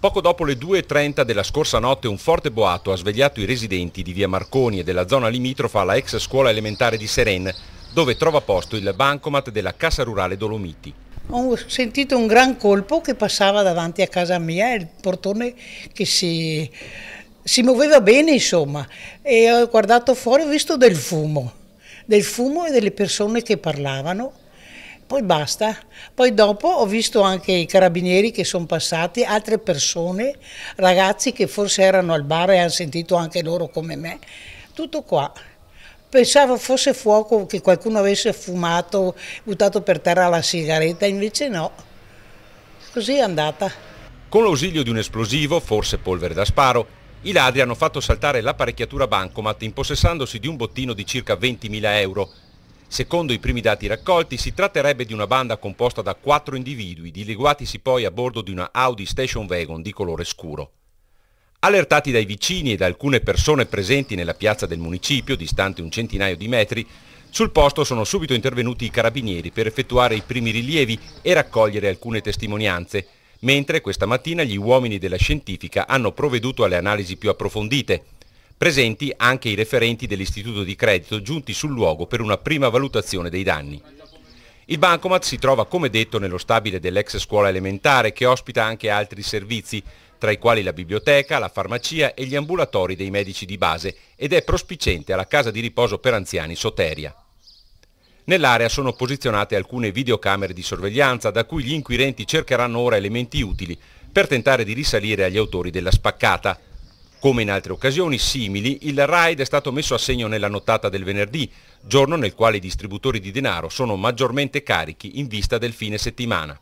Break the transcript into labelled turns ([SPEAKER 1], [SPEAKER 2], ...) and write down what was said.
[SPEAKER 1] Poco dopo le 2.30 della scorsa notte un forte boato ha svegliato i residenti di via Marconi e della zona limitrofa alla ex scuola elementare di Seren, dove trova posto il bancomat della Cassa Rurale Dolomiti.
[SPEAKER 2] Ho sentito un gran colpo che passava davanti a casa mia il portone che si, si muoveva bene insomma e ho guardato fuori e ho visto del fumo, del fumo e delle persone che parlavano poi basta. Poi dopo ho visto anche i carabinieri che sono passati, altre persone, ragazzi che forse erano al bar e hanno sentito anche loro come me, tutto qua. Pensavo fosse fuoco, che qualcuno avesse fumato, buttato per terra la sigaretta, invece no. Così è andata.
[SPEAKER 1] Con l'ausilio di un esplosivo, forse polvere da sparo, i ladri hanno fatto saltare l'apparecchiatura bancomat impossessandosi di un bottino di circa 20.000 euro, Secondo i primi dati raccolti si tratterebbe di una banda composta da quattro individui, dileguatisi poi a bordo di una Audi Station Wagon di colore scuro. Allertati dai vicini e da alcune persone presenti nella piazza del municipio, distante un centinaio di metri, sul posto sono subito intervenuti i carabinieri per effettuare i primi rilievi e raccogliere alcune testimonianze, mentre questa mattina gli uomini della scientifica hanno provveduto alle analisi più approfondite, presenti anche i referenti dell'istituto di credito giunti sul luogo per una prima valutazione dei danni. Il Bancomat si trova, come detto, nello stabile dell'ex scuola elementare che ospita anche altri servizi, tra i quali la biblioteca, la farmacia e gli ambulatori dei medici di base ed è prospicente alla casa di riposo per anziani Soteria. Nell'area sono posizionate alcune videocamere di sorveglianza da cui gli inquirenti cercheranno ora elementi utili per tentare di risalire agli autori della spaccata, come in altre occasioni simili, il RAID è stato messo a segno nella nottata del venerdì, giorno nel quale i distributori di denaro sono maggiormente carichi in vista del fine settimana.